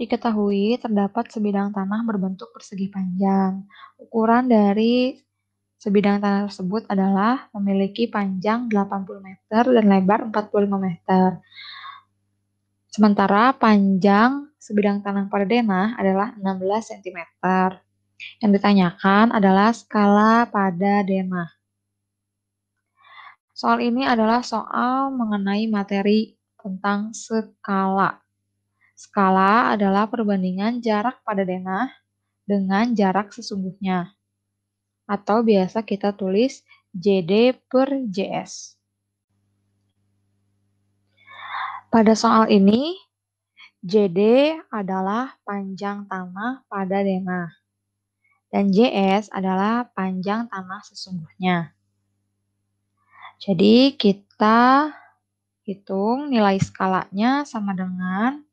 Diketahui terdapat sebidang tanah berbentuk persegi panjang. Ukuran dari sebidang tanah tersebut adalah memiliki panjang 80 meter dan lebar 45 meter. Sementara panjang sebidang tanah denah adalah 16 cm. Yang ditanyakan adalah skala pada denah. Soal ini adalah soal mengenai materi tentang skala. Skala adalah perbandingan jarak pada denah dengan jarak sesungguhnya. Atau biasa kita tulis JD per JS. Pada soal ini, JD adalah panjang tanah pada denah. Dan JS adalah panjang tanah sesungguhnya. Jadi kita hitung nilai skalanya sama dengan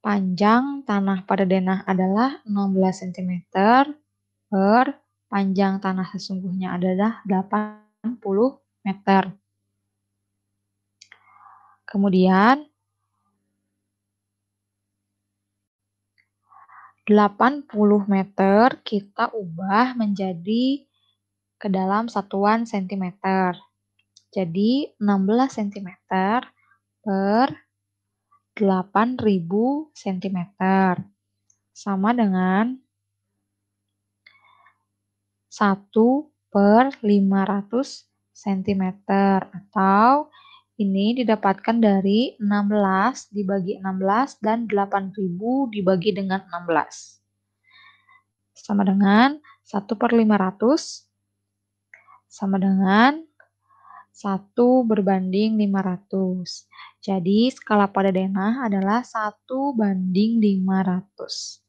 Panjang tanah pada denah adalah 16 cm per panjang tanah sesungguhnya adalah 80 meter. Kemudian 80 meter kita ubah menjadi ke dalam satuan sentimeter. Jadi 16 cm per 8000 cm. Sama dengan 1 per 500 cm atau ini didapatkan dari 16 dibagi 16 dan 8000 dibagi dengan 16. Sama dengan 1 per 500 sama dengan 1 berbanding 500. Jadi skala pada denah adalah 1 banding 500.